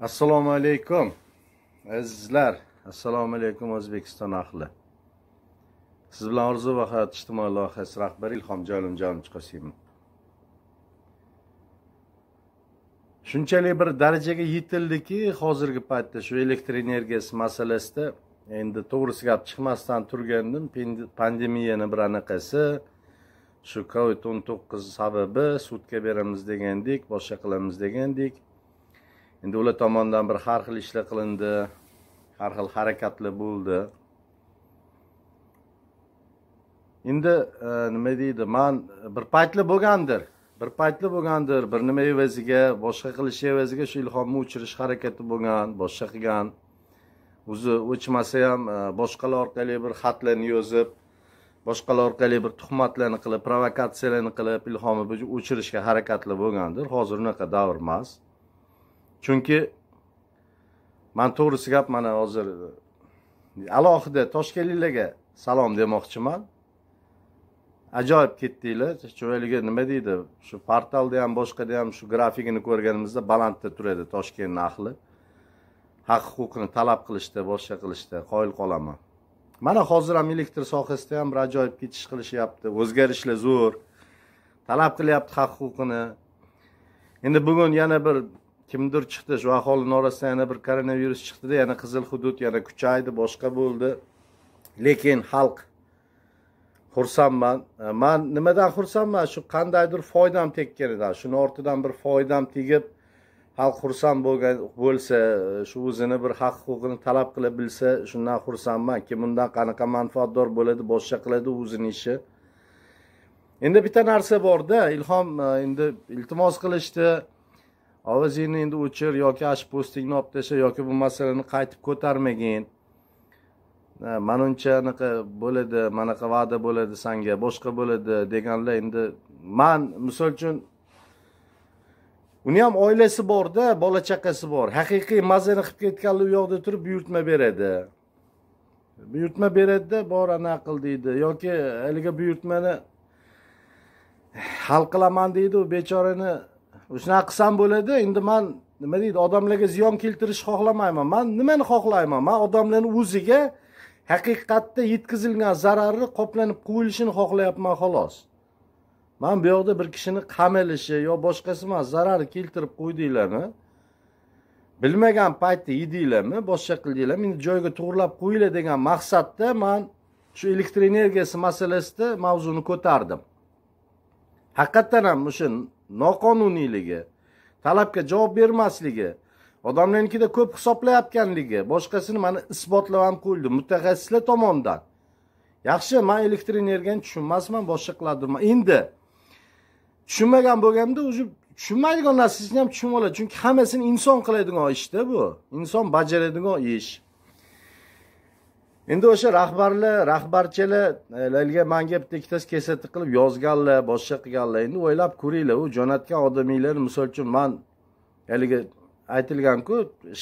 assalomu alaykum azizlar assalomu alaykum o'zbekiston ahli siz bilan orzu va hayot ijtimoiy loyihasi rahbari ilhom jolimjonovich qosimov shunchalik bir darajaga yetildiki hozirgi paytda shu elektr energiyasi masalasida endi to'g'risi gap chiqmasdan turgandim pandemiyani bir anaqasi shu covid o'n to'qqiz sababi sudga beramiz degandik boshqa qilamiz degandik endi ular tomonidan bir har xil ishlar qilindi har xil harakatlar bo'ldi endi e, nima deydi man bir paytlar bo'lgandir bir paytlar bo'lgandir bir nima evaziga boshqa qilish evaziga shu ilhomni o'chirish harakati bo'lgan boshqa qilgan o'zi o'chmasa ham e, boshqalar orqali bir xatlarni yozib boshqalar orqali bir tuhmatlarni qilib provokatsiyalarni qilib ilhomni o'chirishga harakatlar bo'lgandir hozir unaqa davr emas chunki man to'g'risi gap mana hozir alohida toshkentliklarga salom demoqchiman ajoyib ketdinglar shu nima deydi shu portalda ham boshqada ham shu grafigini ko'rganimizda balandda turadi toshkent narxi haq huquqini talab qilishda boshqa qilishda qoyil qolaman mana hozir ham elektr sohasida ham bir ajoyib ketish qilishyapti o'zgarishlar zo'r talab qilyapti haq huquqini endi bugun yana bir kimdir chiqdi shu aholini orasidan yana bir koronavirus chiqdida yana qizil hudud yana kuchaydi boshqa bo'ldi lekin xalq xursandman e, man nimadan xursandman shu qandaydir foydam tekkanidan shuni ortidan bir foydam tegib xalq xursand bo'lgan bo'lsa e, shu o'zini bir haq huquqini talab qilib bilsa shundan xursandman kim undan qanaqa manfaatdor bo'ladi boshqa qiladi o'zini ishi endi bitta narsa borda ilhom e, endi iltimos qilishdi ovozingni endi o'chir yoki ash postingni olib tasha yoki bu masalani qaytib ko'tarmagin mana uncha anaqa bo'ladi manaqa va'da bo'ladi sanga boshqa bo'ladi deganlar endi man misol uchun uni ham oilasi borda bola chaqasi bor haqiqiy mazani qilib ketganlar u yoqda turib buyurtma beradi buyurtma beradida bor anaqa qil deydi yoki haligi buyurtmani hal qilaman deydi u bechorani shunaqa qilsam bo'ladi endi man nima deydi odamlarga ziyon keltirishni xohlamayman man nimani xohlayman man odamlarni o'ziga haqiqatda yetkazilgan zararni qoplanib qo'yilishini xohlayapman xolos man bu yoqda bir kishini qamalishi yo boshqasi emas zarar keltirib qo'ydinglarmi bilmagan paytda yedinglarmi boshqa qildinglarmi endi joyiga to'g'irlab qo'yinglar degan maqsadda man shu elektr energiyasi masalasida mavzuni ko'tardim haqiqatdan ham o'sha noqonuniyligi talabga javob bermasligi odamlarnikida ko'p hisoblayotganligi boshqasini mana isbotlab ham qo'yildi mutaxassislar tomonidan yaxshi man elektr energiyani tushunmasman boshqa qiladirman endi tushunmagan bo'lganimda уже tushunmaydigan narsangizni ham tushunib oladi chunki hammasini inson qiladigan ishda bu inson bajaradigan ish endi o'sha rahbarlar rahbarchilarga e, manga bitta ikkitasi kesati qilib yozganlar boshqa qilganlar endi o'ylab ko'ringlar u jo'natgan odaminglar misol uchun man haligi aytilganku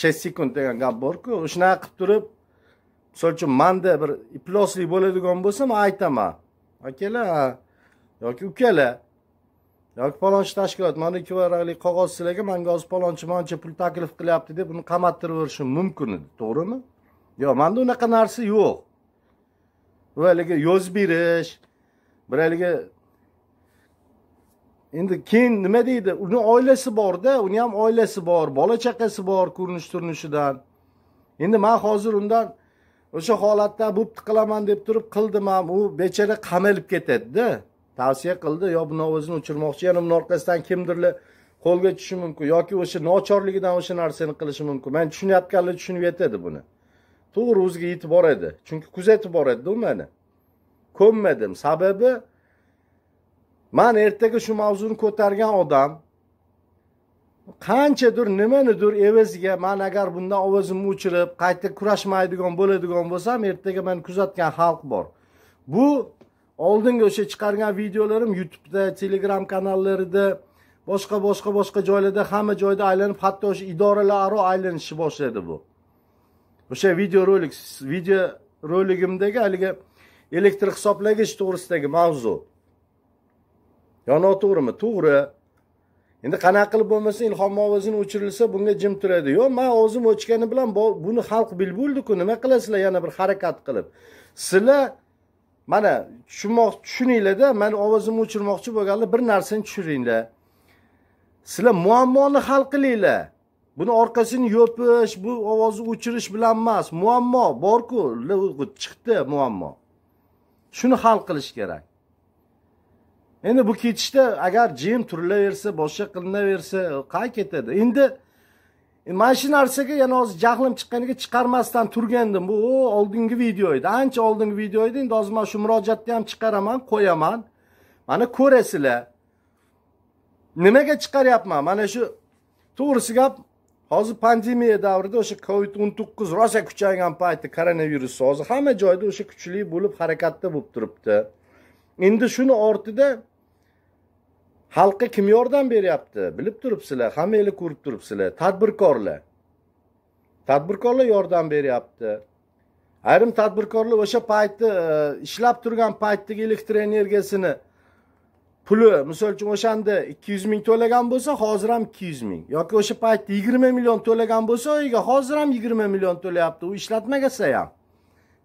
shest sekund degan gap borku shunaqa qilib turib misol uchun manda bir iploslik bo'ladigan bo'lsa man aytaman akalar yoki ukalar yoki palonchi tashkilot mana ikki varaqlik qog'oz sizlarga manga hozir palonchi mancha pul taklif qilyapti deb uni qamatiraverishi mumkin edi to'g'rimi yo'q manda unaqa narsa yo'q bu haligi yo'z berish bir haligi endi keyin nima deydi uni oilasi borda uni ham oilasi bor bola chaqasi bor ko'rinish turinishidan endi man hozir undan o'sha holatda bo'pti qilaman deb turib qildim ham u bechora qamalib ketadida tavsiya qildi yo buni ovozini o'chirmoqchi yana buni orqasidan kimdirlar qo'lga tushishi mumkin yoki o'sha nochorligidan o'sha narsani qilishi mumkin man tushunayotganlar tushunib yetadi buni to'g'ri o'ziga yetib boradi chunki kuzatib boradida u mani ko'nmadim sababi man ertaga shu mavzuni ko'targan odam qanchadir nimanidir evaziga man agar bundan ovozimni o'chirib qayta kurashmaydigan bo'ladigan bo'lsam ertaga meni kuzatgan xalq bor bu oldingi o'sha chiqargan videolarim youtubeda telegram kanallarida boshqa boshqa boshqa joylarda hamma joyda aylanib hatto o'sha idoralararo aylanishi boshladi bu o'sha videorolik videoroligimdagi haligi elektr hisoblagich to'g'risidagi mavzu yo noto'g'rimi to'g'ri endi qanaqa qilib bo'lmasa ilhom ovozini o'chirilsa bunga jim turadi yo'q man ovozim o'chgani bilan buni xalq bilib bo'ldiku nima qilasizlar yana bir harakat qilib sizlar mana tushunmoq tushuninglarda man ovozimni o'chirmoqchi bo'lganlar bir narsani tushuringlar sizlar muammoni hal qilinglar buni orqasini yopish bu ovozni o'chirish bilan emas muammo borku chiqdi muammo shuni hal qilish kerak endi bu ketishda agar jim turilaversa boshqa qilinaversa e, qay ketadi endi e, mana shu narsaga yana hozir jahlim chiqqaniga chiqarmasdan turgandim bu oldingi video edi ancha oldingi video edi endi hozir mana shu murojaatni ham chiqaraman qo'yaman mana ko'rasizlar nimaga chiqaryapman mana shu to'g'risi gap hozir pandemiya davrida o'sha covid o'n to'qqiz rosa kuchaygan payti koronavirus hozir hamma joyda o'sha kuchli bo'lib harakatda bo'lib turibdi endi shuni ortida xalqqa kim yordam beryapti bilib turibsizlar hammanglar ko'rib turibsizlar tadbirkorlar tadbirkorlar yordam beryapti ayrim tadbirkorlar o'sha paytni e, ishlab turgan paytdagi elektr energiyasini puli misol uchun o'shanda ikki yuz ming to'lagan bo'lsa hozir ham ikki yuz ming yoki o'sha paytda yigirma million to'lagan bo'lsa oyiga hozir ham yigirma million to'layapti u ishlatmagansa ham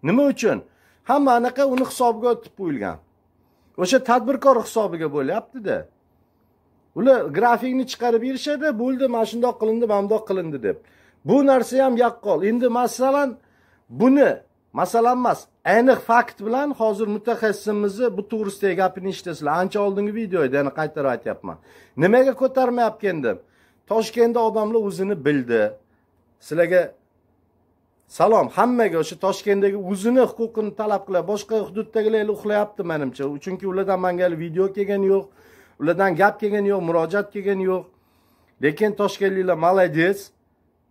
nima uchun hamma anaqa uni hisobiga o'tib qo'yilgan o'sha tadbirkor hisobiga bo'lyaptida ular grafikni chiqarib berishadi bo'ldi mana shundoq qilindi mana bundoq qilindi deb bu narsa ham yaqqol endi masalan buni masalan emas aniq fakt bilan hozir mutaxassisimizni bu to'g'risidagi gapini eshitasizlar ancha oldingi videoda yana qaytarib aytyapman nimaga ko'tarmayapti endi toshkentda odamlar o'zini bildi sizlarga salom hammaga o'sha toshkentdagi o'zini huquqini talab qiladi boshqa hududdagilar uxlayapti menimcha chunki ulardan manga hali video kelgani yo'q ulardan gap kelgani yo'q murojaat kelgani yo'q lekin toshkentliklar молодец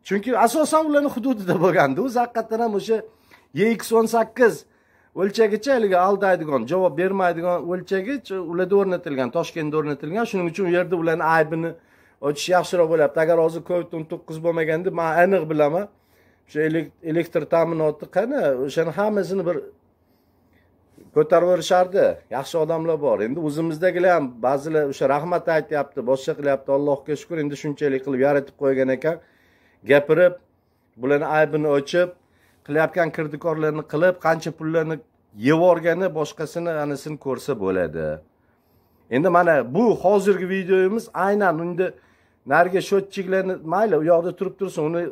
chunki asosan ularni hududida bo'lganda o'zi haqiqatdan ham o'sha yx o'n sakkiz o'lchagicha haligi aldaydigan javob bermaydigan o'lchagich ularda o'rnatilgan toshkentda o'rnatilgan shuning uchun u yerda ularni aybini ochish yaxshiroq bo'lyapti agar hozir covid o'n to'qqiz bo'lmaganda man aniq bilaman o'sha elektr ta'minoti qani o'shani hammasini bir ko'tarib yuborishardi yaxshi odamlar bor endi o'zimizdagilar ham ba'zilar o'sha rahmat aytyapti boshqa qilyapti allohga shukur endi shunchalik qilib yaratib qo'ygan ekan gapirib bularni aybini ochib qilayotgan kirdikorlarni qilib qancha pullarni yevorgani boshqasini anisini ko'rsa bo'ladi endi mana bu hozirgi videomiz aynan unda narigi счетчиklarni mayli u yoqda turib tursin uni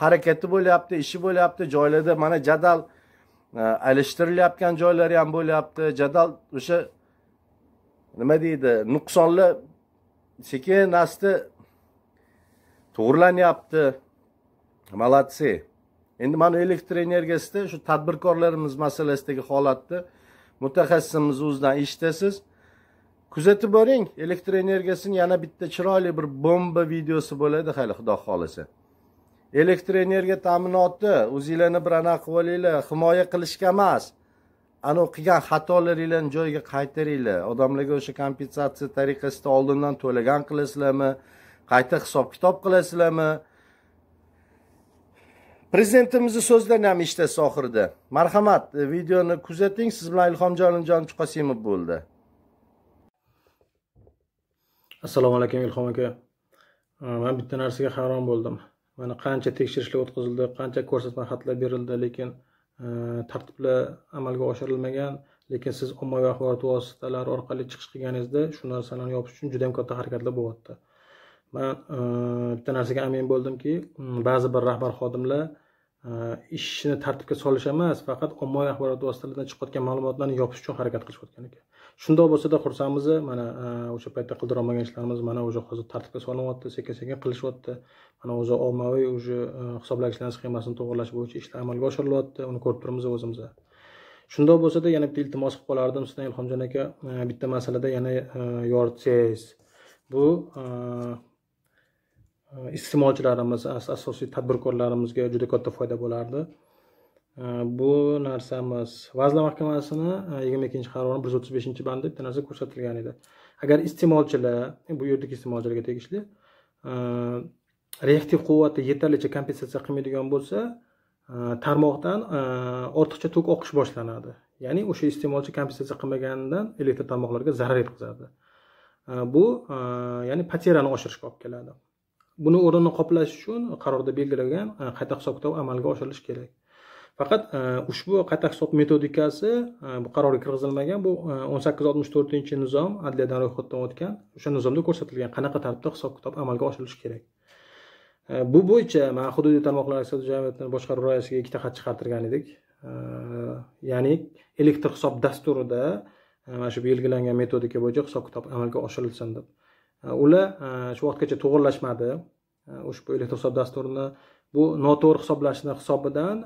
harakati bo'lyapti ishi bo'lyapti joylarda mana jadal e, alishtirilayotgan joylari ham bo'lyapti jadal o'sha nima deydi nuqsonlar sekin asta to'g'irlanyapti молодцы endi mana elektr energiyasida shu tadbirkorlarimiz masalasidagi holatni mutaxassisimiz o'zidan eshitasiz kuzatib boring elektr energiyasini yana bitta chiroyli bir bomba videosi bo'ladi hali xudo xohlasa elektr energiya ta'minoti o'zinglarni bir anaqa qilib olinglar himoya qilishga emas anavi qilgan xatolaringlarni joyiga qaytaringlar odamlarga o'sha kompensatsiya tariqasida oldindan to'lagan qilasizlarmi qayta hisob kitob qilasizlarmi prezidentimizni so'zlarini ham eshitasiz oxirida marhamat e, videoni kuzating siz bilan ilhomjon olimjon qosimov bo'ldi assalomu alaykum ilhom aka e, man bitta narsaga hayron bo'ldim mana qancha tekshirishlar o'tkazildi qancha ko'rsatma xatlar berildi lekin e, tartiblar amalga oshirilmagan lekin siz ommaviy axborot vositalari orqali chiqish qilganingizda shu narsalarni yopish uchun juda yam katta harakatlar bo'lyapti man bitta narsaga amin bo'ldimki ba'zi bir rahbar xodimlar Э, ishni tartibga solish emas faqat ommaviy axborot vositalaridan chiqayotgan ma'lumotlarni yopish uchun harakat qilishayotgan ekan shundoq bo'lsada xursandmiz mana e, o'sha paytda qildirolmagan ishlarimiz mana уже hozir tartibga solinyapti sekin sekin qilishyapti mana o'zi ommaviy уже e, hisoblagichlari sxemasini to'g'irlash bo'yicha ishlar amalga oshirilyapti uni ko'rib turibmiz o'zimiz shundoq bo'lsada yana bitta iltimos qilib qolardim sizdan ilhomjon aka e, bitta masalada yana yoritsangiz bu Э, iste'molchilarimiz asosiy tadbirkorlarimizga juda katta foyda bo'lardi э, bu narsamiz vazirlar mahkamasini э, yigirma ikkinchi qarori bir yuz o'ttiz beshinchi bandi bitta narsa ko'rsatilgan edi agar iste'molchilar bu yerdagi iste'molchilarga tegishli reaktiv quvvati yetarlicha kompensatsiya qilmaydigan bo'lsa tarmoqdan ortiqcha tok oqish boshlanadi ya'ni o'sha iste'molchi kompensatsiya qilmaganidan elektr tarmoqlarga zarar yetkazadi bu ya'ni poterani oshirishga olib keladi buni o'rnini qoplash uchun qarorda belgilangan e, qayta hisob kitob amalga oshirilishi kerak faqat e, ushbu qayta hisob metodikasi e, bu qarorga kirgizilmagan bu o'n sakkiz oltmish to'rtinchi nizom adliyadan ro'yxatdan o'tgan o'sha nizomda ko'rsatilgan qanaqa tartibda hisob kitob amalga oshirilishi kerak bu bo'yicha man hududiy tarmoqlar aksiyasi jamiyatini boshqaruv raisiga ikkita xat chiqartirgan edik ya'ni elektr hisob dasturida mana shu belgilangan metodika bo'yicha hisob kitob amalga oshirilsin deb Э, ular э, shu vaqtgacha to'g'irlashmadi э, ushbu elektr hisob dasturini bu noto'g'ri hisoblashni hisobidan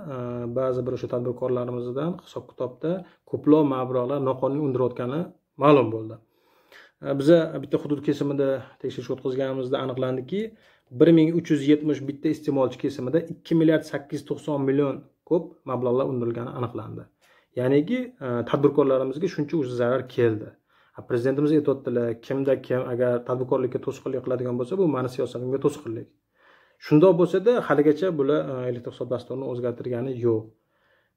ba'zi bir o'sha tadbirkorlarimizdan hisob kitobda ko'plab mablag'lar noqonuniy undirayotgani ma'lum bo'ldi biza bitta hudud kesimida tekshirish o'tkazganimizda aniqlandiki bir ming uch yuz yetmish bitta iste'molchi kesimida ikki milliard sakkiz yuz to'qson million ko'p mablag'lar undirilgani aniqlandi ya'niki e, tadbirkorlarimizga shuncha o'sha zarar keldi prezidentimiz aytyaptilar kimda kim agar tadbirkorlikka to'sqinlik qiladigan bo'lsa bu mani siyosatimga to'sqinlik shundoq bo'lsada haligacha bular e, elektr hisob dasturini o'zgartirgani yo'q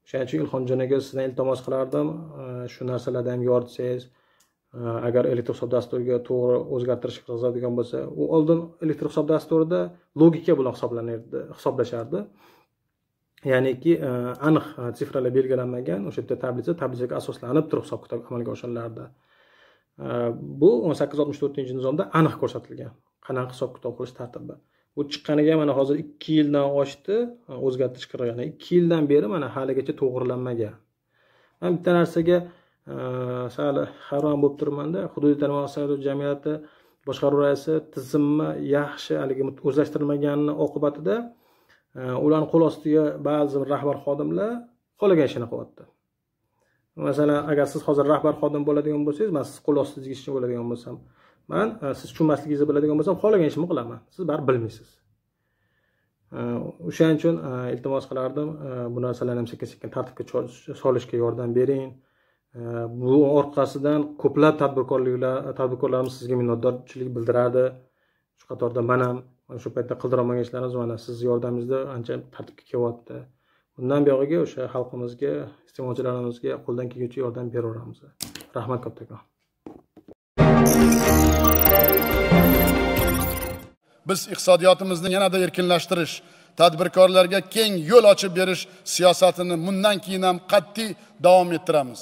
o'shaning uchun ilhomjon aka sizdan iltimos qilardim e, shu narsalarda ham yoritsangiz e, agar elektr hisob dasturiga to'g'ri o'zgartirish kirgizadigan bo'lsa u oldin elektr hisob dasturida logika bilan hisoblanardi hisoblashardi ya'niki aniq sifralar belgilanmagan o'sha yerda tablitsa tablitsaga asoslanib turib hisob kitob amalga oshirilardi Э, bu o'n sakkiz oltmish to'rtinchi nizomda aniq ko'rsatilgan qanaqa hisob kitob qilish tartibi bu chiqqaniga mana hozir ikki yildan oshdi o'zgartirish kiritilgan ikki yildan beri mana haligacha to'g'irlanmagan man bitta narsaga e, sal hayron bo'lib turmanda hududiy tarmoq jamiyati boshqaruv raisi tizimni yaxshi haligi o'zlashtirilmaganini oqibatida e, ularni qo'l ostiga ba'zi rahbar xodimlar xohlagan ishini qilyapti masalan agar siz hozir rahbar xodim bo'ladigan bo'lsangiz man siz qo'l osti ishchi bo'ladigan bo'lsam man e, siz tushunmasligingizni biladigan bo'lsam xohlagan ishimni qilaman siz baribir bilmaysiz e, o'shaning uchun e, iltimos qilardim bu narsalarni ham sekin sekin tartibga solishga yordam bering bu orqasidan ko'plab tadbirkorliklar tadbirkorlarimiz sizga minnatdorchilik bildiradi shu qatorda man ham mana shu paytda qildirolmagan ishlarimiz mana siz yordamingizda ancha tartibga kelyapti bundan buyog'iga o'sha xalqimizga iste'molchilarimizga qo'ldan kelguncha yordam beraveramiz rahmat kattakon biz iqtisodiyotimizni yanada erkinlashtirish tadbirkorlarga keng yo'l ochib berish siyosatini bundan keyin ham qat'iy davom ettiramiz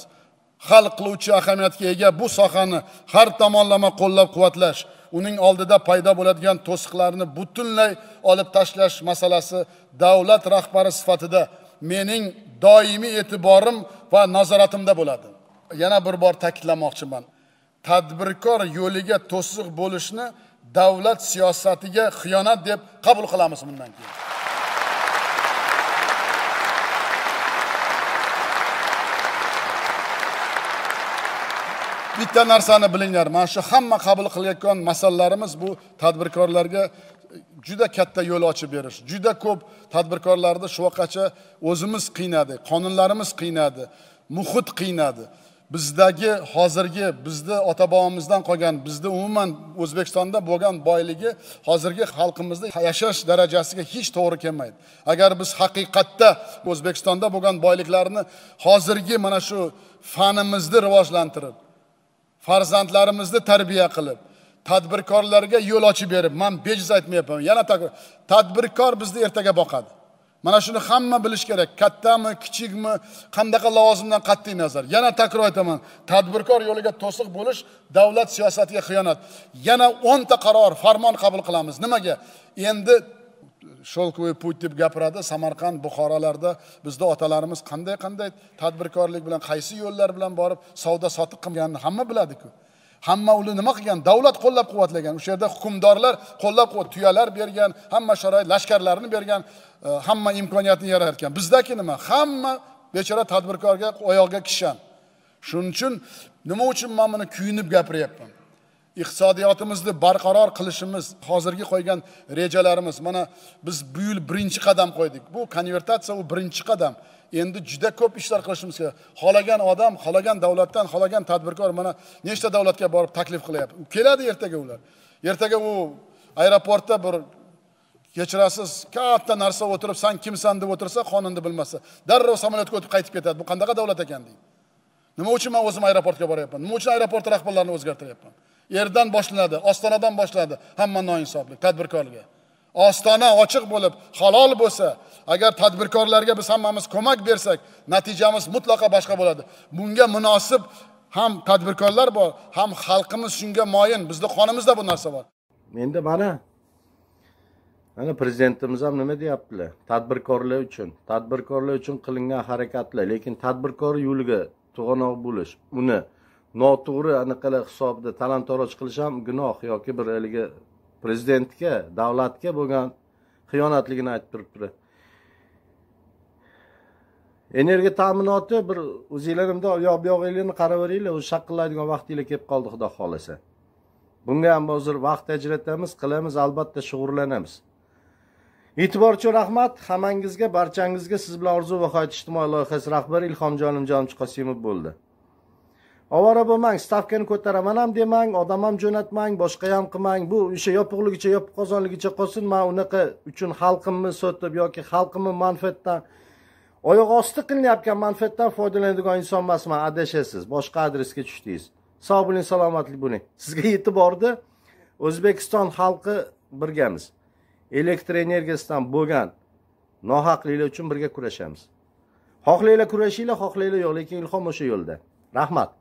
hal qiluvchi ahamiyatga ega bu sohani har tomonlama qo'llab quvvatlash uning oldida paydo bo'ladigan to'siqlarni butunlay olib tashlash masalasi davlat rahbari sifatida mening doimiy e'tiborim va nazoratimda bo'ladi yana bir bor ta'kidlamoqchiman tadbirkor yo'liga to'siq bo'lishni davlat siyosatiga xiyonat deb qabul qilamiz bundan keyin bitta narsani bilinglar mana shu hamma qabul qilayotgan masalalarimiz bu tadbirkorlarga juda katta yo'l ochib berish juda ko'p tadbirkorlarni vaqtgacha o'zimiz qiynadi qonunlarimiz qiynadi muhit qiynadi bizdagi hozirgi bizni ota bobomizdan qolgan bizni umuman o'zbekistonda bo'lgan boyligi hozirgi xalqimizni yashash darajasiga hech to'g'ri kelmaydi agar biz haqiqatda o'zbekistonda bo'lgan boyliklarni hozirgi mana shu fanimizni rivojlantirib farzandlarimizni tarbiya qilib tadbirkorlarga yo'l ochib berib man bejiz aytmayapman yana takror tadbirkor bizni ertaga boqadi mana shuni hamma bilish kerak kattami kichikmi qandaqa lavozimdan qat'iy nazar yana takror aytaman tadbirkor yo'liga to'siq bo'lish davlat siyosatiga xiyonat yana o'nta qaror farmon qabul qilamiz nimaga endi sho'lkovый путь deb gapiradi samarqand buxorolarda bizda otalarimiz qanday qanday tadbirkorlik bilan qaysi yo'llar bilan borib savdo sotiq qilganini hamma biladiku hamma uni nima qilgan davlat qo'llab quvvatlagan o'sha yerda hukmdorlar qo'llab quvvat tuyalar bergan hamma sharoit lashkarlarini bergan hamma imkoniyatni yaratgan bizdaki nima hamma bechora tadbirkorga oyog'iga kishan shuning uchun nima uchun man buni kuyunib gapiryapman iqtisodiyotimizni barqaror qilishimiz hozirgi qo'ygan rejalarimiz mana biz bu yil birinchi qadam qo'ydik bu konvertatsiya u birinchi qadam endi juda ko'p ishlar qilishimiz kerak xohlagan odam xohlagan davlatdan xohlagan tadbirkor mana nechta davlatga borib taklif qilyapti keladi ertaga ular ertaga u aeroportda bir kechirasiz katta narsa o'tirib san kimsan deb o'tirsa qonunni bilmasa darrov samolyotga o'tib qaytib ketadi bu qanaqa davlat ekan deydi nima uchun man o'zim aeroportga boryapman nima uchun aeroport rahbarlarini o'zgartiryapman yerdan boshlanadi ostonadan boshlanadi hamma noinsoflik tadbirkorga ostona ochiq bo'lib halol bo'lsa agar tadbirkorlarga biz hammamiz ko'mak bersak natijamiz mutlaqo boshqa bo'ladi bunga munosib ham tadbirkorlar bor ham xalqimiz shunga moyil bizni qonimizda bu narsa bor endi mana mana prezidentimiz ham nima deyaptilar tadbirkorlar uchun tadbirkorlar uchun qilingan harakatlar lekin tadbirkor yo'liga to'g'anoq bo'lish uni noto'g'ri anaqalar hisobida talon toroj qilish ham gunoh yoki bir haligi prezidentga davlatga bo'lgan xiyonatligini aytib turibdi energiya ta'minoti bir o'zinglarimda u yoq bu yog'inglarni qaravaveringlar o'zi shaqillaydigan vaqtinglar kelib qoldi xudo xohlasa bunga ham hozir vaqt ajratamiz qilamiz albatta shug'ullanamiz e'tibor uchun rahmat hammangizga barchangizga siz bilan orzu va hayot ijtimoiy loyihasi rahbari ilhomjon imjonovich qosimov bo'ldi ovora bo'lmang stavkani ko'taraman ham demang odam ham jo'natmang boshqa ham qilmang bu o'sha yopiqligicha yopiq qozonligicha qolsin man unaqa uchun xalqimni so'tib yoki xalqimni manfaatdan oyoq osti qilinayotgan manfaatdan foydalanadigan inson emasman adashasiz boshqa adresga tushdingiz sog' bo'ling salomatlik bo'ling sizga yetib bordi o'zbekiston xalqi birgamiz elektr energiyasidan bo'lgan nohaqliklar uchun birga kurashamiz xohlanglar kurashinglar xohlanglar yo'q lekin ilhom o'sha yo'lda rahmat